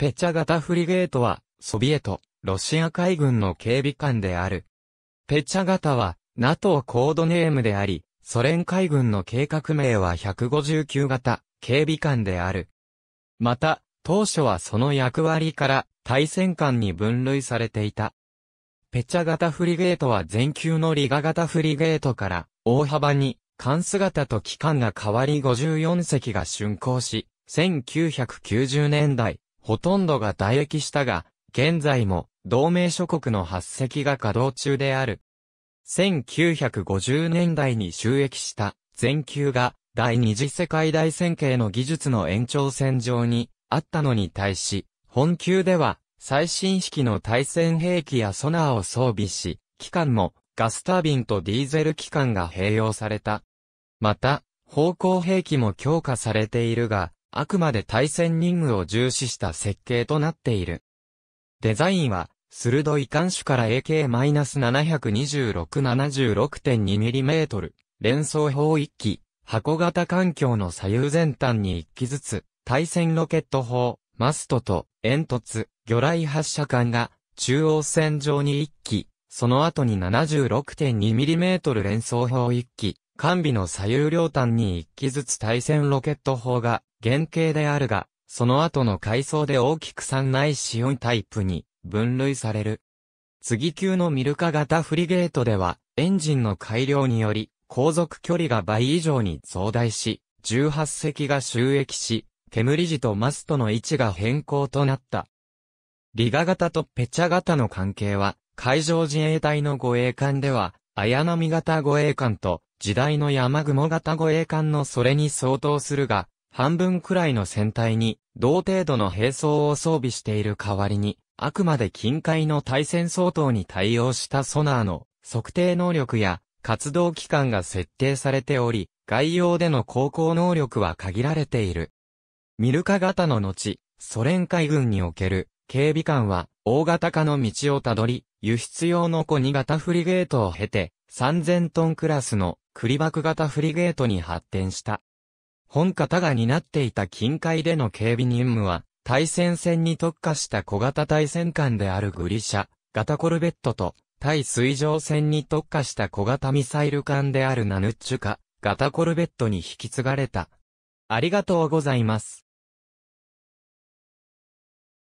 ペチャ型フリゲートは、ソビエト、ロシア海軍の警備艦である。ペチャ型は、NATO コードネームであり、ソ連海軍の計画名は159型、警備艦である。また、当初はその役割から、対戦艦に分類されていた。ペチャ型フリゲートは前級のリガ型フリゲートから、大幅に、艦姿と機関が変わり54隻が竣工し、1990年代、ほとんどが退役したが、現在も同盟諸国の8隻が稼働中である。1950年代に収益した全球が第二次世界大戦系の技術の延長線上にあったのに対し、本球では最新式の対戦兵器やソナーを装備し、機関もガスタービンとディーゼル機関が併用された。また、方向兵器も強化されているが、あくまで対戦任務を重視した設計となっている。デザインは、鋭い艦首から AK-726-76.2mm、連装砲1機、箱型環境の左右前端に1機ずつ、対戦ロケット砲、マストと、煙突、魚雷発射管が、中央線上に1機、その後に 76.2mm 連装砲1機、完備の左右両端に1機ずつ対戦ロケット砲が原型であるが、その後の階層で大きく3ないし4タイプに分類される。次級のミルカ型フリゲートでは、エンジンの改良により、航続距離が倍以上に増大し、18隻が収益し、煙時とマストの位置が変更となった。リガ型とペチャ型の関係は、海上自衛隊の護衛艦では、綾波型護衛艦と、時代の山雲型護衛艦のそれに相当するが、半分くらいの船体に、同程度の兵装を装備している代わりに、あくまで近海の対戦相当に対応したソナーの測定能力や活動期間が設定されており、概要での航行能力は限られている。ミルカ型の後、ソ連海軍における警備艦は大型化の道をたどり、輸出用の小2型フリゲートを経て、3000トンクラスのクリバク型フリゲートに発展した。本方が担っていた近海での警備任務は、対戦船に特化した小型対戦艦であるグリシャ、ガタコルベットと、対水上戦に特化した小型ミサイル艦であるナヌッチュカ、ガタコルベットに引き継がれた。ありがとうございます。